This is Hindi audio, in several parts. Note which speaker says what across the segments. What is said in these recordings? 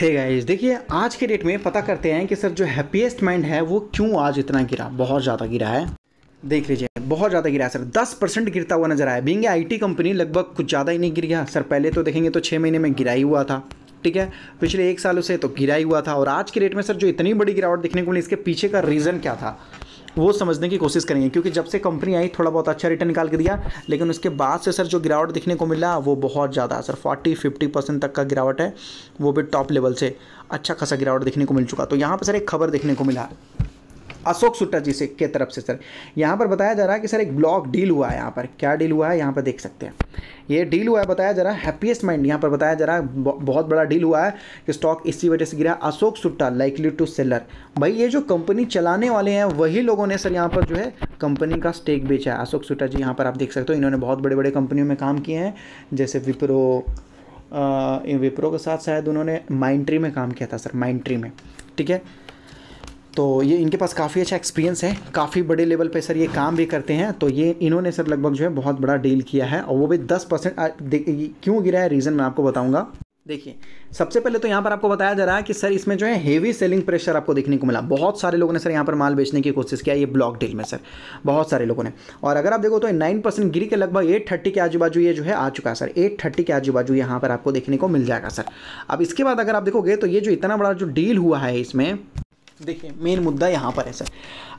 Speaker 1: हे गाइस देखिए आज के डेट में पता करते हैं कि सर जो हैप्पीएस्ट माइंड है वो क्यों आज इतना गिरा बहुत ज़्यादा गिरा है देख लीजिए बहुत ज़्यादा गिरा है सर 10 परसेंट गिरता हुआ नजर आया बींग टी कंपनी लगभग कुछ ज़्यादा ही नहीं गिर गया सर पहले तो देखेंगे तो छः महीने में गिरा ही हुआ था ठीक है पिछले एक सालों से तो गिरा ही हुआ था और आज के डेट में सर जो इतनी बड़ी गिरावट देखने को मिली इसके पीछे का रीज़न क्या था वो समझने की कोशिश करेंगे क्योंकि जब से कंपनी आई थोड़ा बहुत अच्छा रिटर्न निकाल के दिया लेकिन उसके बाद से सर जो गिरावट दिखने को मिला वो बहुत ज़्यादा सर फोर्टी फिफ्टी परसेंट तक का गिरावट है वो भी टॉप लेवल से अच्छा खासा गिरावट देखने को मिल चुका तो यहाँ पर सर एक खबर देखने को मिला अशोक सुट्टा जी से के तरफ से सर यहाँ पर बताया जा रहा है कि सर एक ब्लॉक डील हुआ है यहाँ पर क्या डील हुआ है यहाँ पर देख सकते हैं ये डील हुआ है बताया जा रहा है हैप्पीएस्ट माइंड यहाँ पर बताया जा रहा है बहुत बड़ा डील हुआ है कि स्टॉक इसी वजह से गिरा अशोक सुट्टा लाइकली टू सेलर भाई ये जो कंपनी चलाने वाले हैं वही लोगों ने सर यहाँ पर जो है कंपनी का स्टेक बेचा है अशोक सुट्टा जी यहाँ पर आप देख सकते हो इन्होंने बहुत बड़े बड़े कंपनियों में काम किए हैं जैसे विप्रो विप्रो के साथ शायद उन्होंने माइंट्री में काम किया था सर माइंट्री में ठीक है तो ये इनके पास काफ़ी अच्छा एक्सपीरियंस है काफ़ी बड़े लेवल पे सर ये काम भी करते हैं तो ये इन्होंने सर लगभग जो है बहुत बड़ा डील किया है और वो भी दस परसेंट क्यों गिरा है रीज़न मैं आपको बताऊँगा देखिए सबसे पहले तो यहाँ पर आपको बताया जा रहा है कि सर इसमें जो है हेवी सेलिंग प्रेशर आपको देखने को मिला बहुत सारे लोगों ने सर यहाँ पर माल बेचने की कोशिश किया ये ब्लॉक डील में सर बहुत सारे लोगों ने और अगर आप देखो तो नाइन परसेंट गिरी के लगभग एट थर्टी के आजू बाजू ये जो है आ चुका है सर एट थर्टी के आजू बाजू यहाँ पर आपको देखने को मिल जाएगा सर अब इसके बाद अगर आप देखोगे तो ये जो इतना बड़ा जो डील हुआ है इसमें देखिए मेन मुद्दा यहाँ पर है सर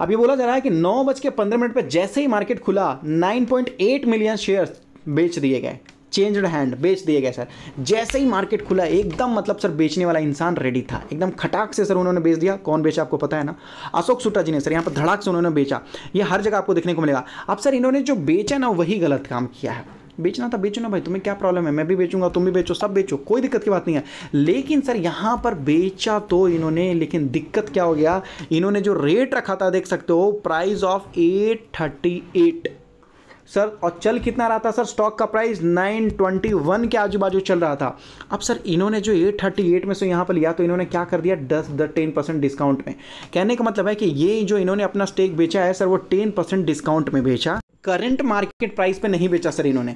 Speaker 1: अब ये बोला जा रहा है कि नौ बज के पंद्रह मिनट पर जैसे ही मार्केट खुला 9.8 मिलियन शेयर्स बेच दिए गए चेंज्ड हैंड बेच दिए गए सर जैसे ही मार्केट खुला एकदम मतलब सर बेचने वाला इंसान रेडी था एकदम खटाक से सर उन्होंने बेच दिया कौन बेचा आपको पता है ना अशोक सुट्टा जी ने सर यहाँ पर धड़ाक से उन्होंने बेचा ये हर जगह आपको देखने को मिलेगा अब सर इन्होंने जो बेचा ना वही गलत काम किया है बेचना था बेचो ना भाई तुम्हें क्या प्रॉब्लम है मैं भी बेचूंगा तुम भी बेचो सब बेचो कोई दिक्कत की बात नहीं है लेकिन सर यहाँ पर बेचा तो इन्होंने लेकिन दिक्कत क्या हो गया इन्होंने जो रेट रखा था देख सकते हो price of eight thirty eight sir और चल कितना रहा था सर स्टॉक का प्राइस 921 के आजू बाजू चल रहा था अब सर इन्होंने जो 838 में से यहाँ पर लिया तो इन्होंने क्या कर दिया दस द टेन परसेंट डिस्काउंट में कहने का मतलब है कि ये जो इन्होंने अपना स्टेक बेचा है सर वो टेन परसेंट डिस्काउंट में बेचा करेंट मार्केट प्राइस पे नहीं बेचा सर इन्होंने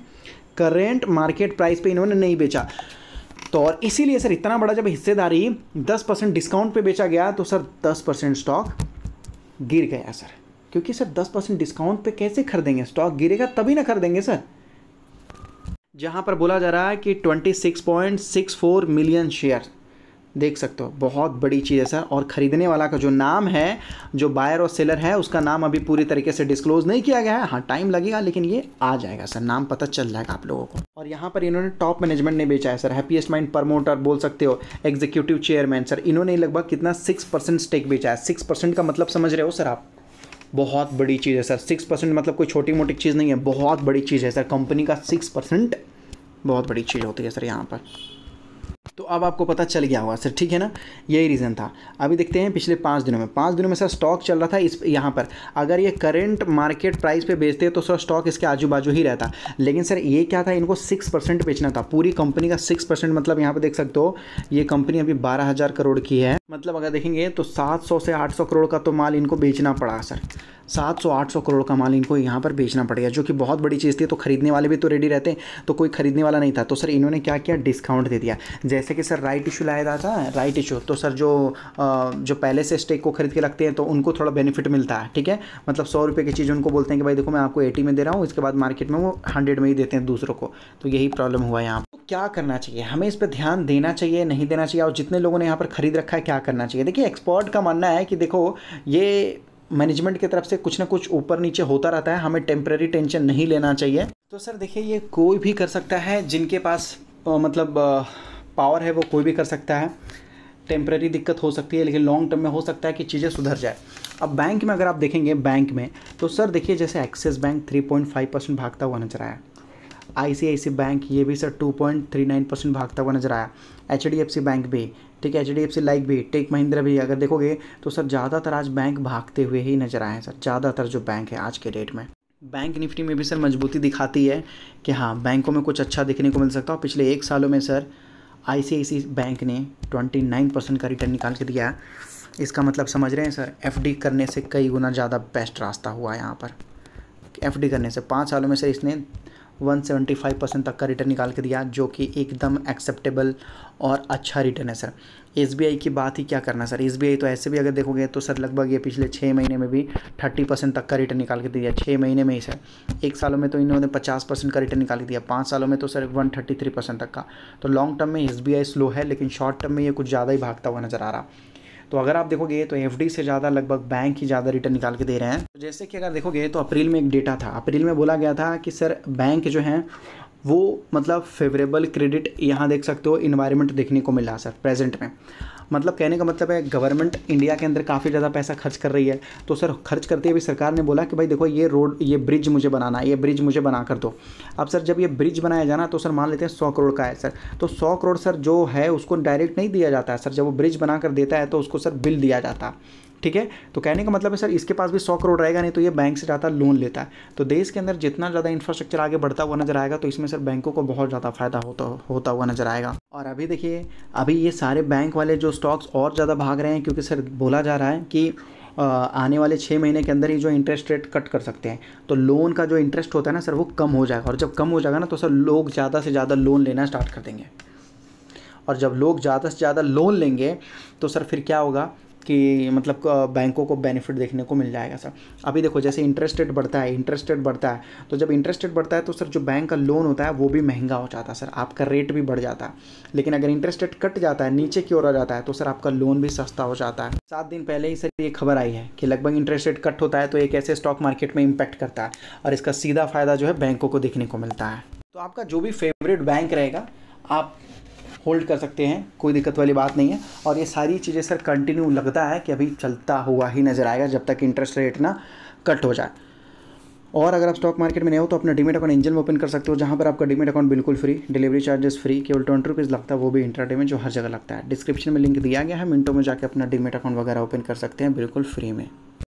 Speaker 1: करेंट मार्केट प्राइस पे इन्होंने नहीं बेचा तो और इसीलिए सर इतना बड़ा जब हिस्सेदारी दस परसेंट डिस्काउंट पे बेचा गया तो सर दस परसेंट स्टॉक गिर गया सर क्योंकि सर दस परसेंट डिस्काउंट पे कैसे खरीदेंगे स्टॉक गिरेगा तभी ना खरीदेंगे सर जहां पर बोला जा रहा है कि 26.64 मिलियन शेयर देख सकते हो बहुत बड़ी चीज़ है सर और ख़रीदने वाला का जो नाम है जो बायर और सेलर है उसका नाम अभी पूरी तरीके से डिस्क्लोज़ नहीं किया गया है हाँ टाइम लगेगा लेकिन ये आ जाएगा सर नाम पता चल जाएगा आप लोगों को और यहाँ पर इन्होंने टॉप मैनेजमेंट ने बेचा है सर हैप्पीएस्ट माइंड प्रमोटर बोल सकते हो एग्जीक्यूटिव चेयरमैन सर इन्होंने लगभग कितना सिक्स परसेंट स्टेक बेचा है सिक्स परसेंट का मतलब समझ रहे हो सर आप बहुत बड़ी चीज़ है सर सिक्स परसेंट मतलब कोई छोटी मोटी चीज़ नहीं है बहुत बड़ी चीज़ है सर कंपनी का सिक्स परसेंट बहुत बड़ी चीज़ होती है सर यहाँ पर तो अब आपको पता चल गया होगा सर ठीक है ना यही रीज़न था अभी देखते हैं पिछले पाँच दिनों में पाँच दिनों में सर स्टॉक चल रहा था इस यहाँ पर अगर ये करंट मार्केट प्राइस पे बेचते तो सर स्टॉक इसके आजू बाजू ही रहता लेकिन सर ये क्या था इनको सिक्स परसेंट बेचना था पूरी कंपनी का सिक्स परसेंट मतलब यहाँ पर देख सकते हो ये कंपनी अभी बारह हज़ार करोड़ की है मतलब अगर देखेंगे तो सात सौ से आठ सौ करोड़ का तो माल इनको बेचना पड़ा सर सात सौ आठ सौ करोड़ का माल इनको यहाँ पर बेचना पड़ेगा जो कि बहुत बड़ी चीज़ थी तो खरीदने वाले भी तो रेडी रहते तो कोई खरीदने वाला नहीं था तो सर इन्होंने क्या किया डिस्काउंट दे दिया जैसे कि सर राइट इशू लाया जाता था राइट इशू तो सर जो जो पहले से स्टेक को खरीद के रखते हैं तो उनको थोड़ा बेनिफिट मिलता है ठीक है मतलब सौ रुपये की चीज़ उनको बोलते हैं कि भाई देखो मैं आपको एटी में दे रहा हूँ इसके बाद मार्केट में वो हंड्रेड में ही देते हैं दूसरों को तो यही प्रॉब्लम हुआ यहाँ तो क्या करना चाहिए हमें इस पर ध्यान देना चाहिए नहीं देना चाहिए और जितने लोगों ने यहाँ पर खरीद रखा है क्या करना चाहिए देखिए एक्सपर्ट का मानना है कि देखो ये मैनेजमेंट की तरफ से कुछ ना कुछ ऊपर नीचे होता रहता है हमें टेम्प्रेरी टेंशन नहीं लेना चाहिए तो सर देखिए ये कोई भी कर सकता है जिनके पास मतलब पावर है वो कोई भी कर सकता है टेम्प्रेरी दिक्कत हो सकती है लेकिन लॉन्ग टर्म में हो सकता है कि चीज़ें सुधर जाए अब बैंक में अगर आप देखेंगे बैंक में तो सर देखिए जैसे एक्सिस बैंक 3.5 परसेंट भागता हुआ नजर आया आई बैंक ये भी सर 2.39 परसेंट भागता हुआ नजर आया एच बैंक भी ठीक है H D F C like भी टेक महिंद्रा भी अगर देखोगे तो सर ज़्यादातर आज बैंक भागते हुए ही नजर आए हैं सर ज़्यादातर जो बैंक है आज के डेट में बैंक निफ्टी में भी सर मजबूती दिखाती है कि हाँ बैंकों में कुछ अच्छा देखने को मिल सकता है पिछले एक सालों में सर आई बैंक ने ट्वेंटी नाइन परसेंट का रिटर्न निकाल के दिया इसका मतलब समझ रहे हैं सर एफ करने से कई गुना ज़्यादा बेस्ट रास्ता हुआ यहाँ पर एफ करने से पाँच सालों में सर इसने 175 परसेंट तक का रिटर्न निकाल के दिया जो कि एकदम एक्सेप्टेबल और अच्छा रिटर्न है सर एस की बात ही क्या करना सर एस तो ऐसे भी अगर देखोगे तो सर लगभग ये पिछले छः महीने में भी थर्टी परसेंट तक का रिटर्न निकाल के दिया छः महीने में ही सर एक सालों में तो इन्होंने पचास परसेंट का रिटर्न निकाल के दिया पाँच सालों में तो sir one thirty three percent तक का तो लॉन्ग टर्म में एस स्लो है लेकिन शॉर्ट टर्म में ये कुछ ज़्यादा ही भागता हुआ नज़र आ रहा तो अगर आप देखोगे तो एफ से ज़्यादा लगभग बैंक ही ज़्यादा रिटर्न निकाल के दे रहे हैं तो जैसे कि अगर देखोगे तो अप्रैल में एक डेटा था अप्रैल में बोला गया था कि सर बैंक जो हैं वो मतलब फेवरेबल क्रेडिट यहाँ देख सकते हो इन्वायरमेंट देखने को मिला सर प्रेजेंट में मतलब कहने का मतलब है गवर्नमेंट इंडिया के अंदर काफ़ी ज़्यादा पैसा खर्च कर रही है तो सर खर्च करते हुए सरकार ने बोला कि भाई देखो ये रोड ये ब्रिज मुझे बनाना है ये ब्रिज मुझे बना कर दो अब सर जब ये ब्रिज बनाया जाना तो सर मान लेते हैं सौ करोड़ का है सर तो सौ करोड़ सर जो है उसको डायरेक्ट नहीं दिया जाता है सर जब वो ब्रिज बना कर देता है तो उसको सर बिल दिया जाता है ठीक है तो कहने का मतलब है सर इसके पास भी सौ करोड़ रहेगा नहीं तो ये बैंक से ज़्यादा लोन लेता है तो देश के अंदर जितना ज़्यादा इंफ्रास्ट्रक्चर आगे बढ़ता हुआ नजर आएगा तो इसमें सर बैंकों को बहुत ज़्यादा फायदा होता होता हुआ नजर आएगा और अभी देखिए अभी ये सारे बैंक वाले जो स्टॉक्स और ज़्यादा भाग रहे हैं क्योंकि सर बोला जा रहा है कि आने वाले छः महीने के अंदर ही जो इंटरेस्ट रेट कट कर सकते हैं तो लोन का जो इंटरेस्ट होता है ना सर वो कम हो जाएगा और जब कम हो जाएगा ना तो सर लोग ज़्यादा से ज़्यादा लोन लेना स्टार्ट कर देंगे और जब लोग ज़्यादा से ज़्यादा लोन लेंगे तो सर फिर क्या होगा कि मतलब बैंकों को बेनिफिट देखने को मिल जाएगा सर अभी देखो जैसे इंटरेस्ट रेट बढ़ता है इंटरेस्ट रेट बढ़ता है तो जब इंटरेस्ट रेट बढ़ता है तो सर जो बैंक का लोन होता है वो भी महंगा हो जाता है सर आपका रेट भी बढ़ जाता है लेकिन अगर इंटरेस्ट रेट कट जाता है नीचे की ओर आ जाता है तो सर आपका लोन भी सस्ता हो जाता है सात दिन पहले ही सर ये खबर आई है कि लगभग इंटरेस्ट रेट कट होता है तो एक ऐसे स्टॉक मार्केट में इम्पैक्ट करता है और इसका सीधा फायदा जो है बैंकों को देखने को मिलता है तो आपका जो भी फेवरेट बैंक रहेगा आप होल्ड कर सकते हैं कोई दिक्कत वाली बात नहीं है और ये सारी चीज़ें सर कंटिन्यू लगता है कि अभी चलता हुआ ही नज़र आएगा जब तक इंटरेस्ट रेट ना कट हो जाए और अगर आप स्टॉक मार्केट में नहीं हो तो अपना डीमेट अकाउंट इंजन में ओपन कर सकते हो जहाँ पर आपका डीमेट अकाउंट बिल्कुल फ्री डिलीवरी चार्जेस फ्री केवल ट्वेंटी रुपीज़ लगता है वो भी इंटरा में जो हर जगह लगता है डिस्क्रिप्शन में लिंक दिया गया है मिनटों में जाकर अपना डीमेट अकाउंट वगैरह ओपन कर सकते हैं बिल्कुल फ्री में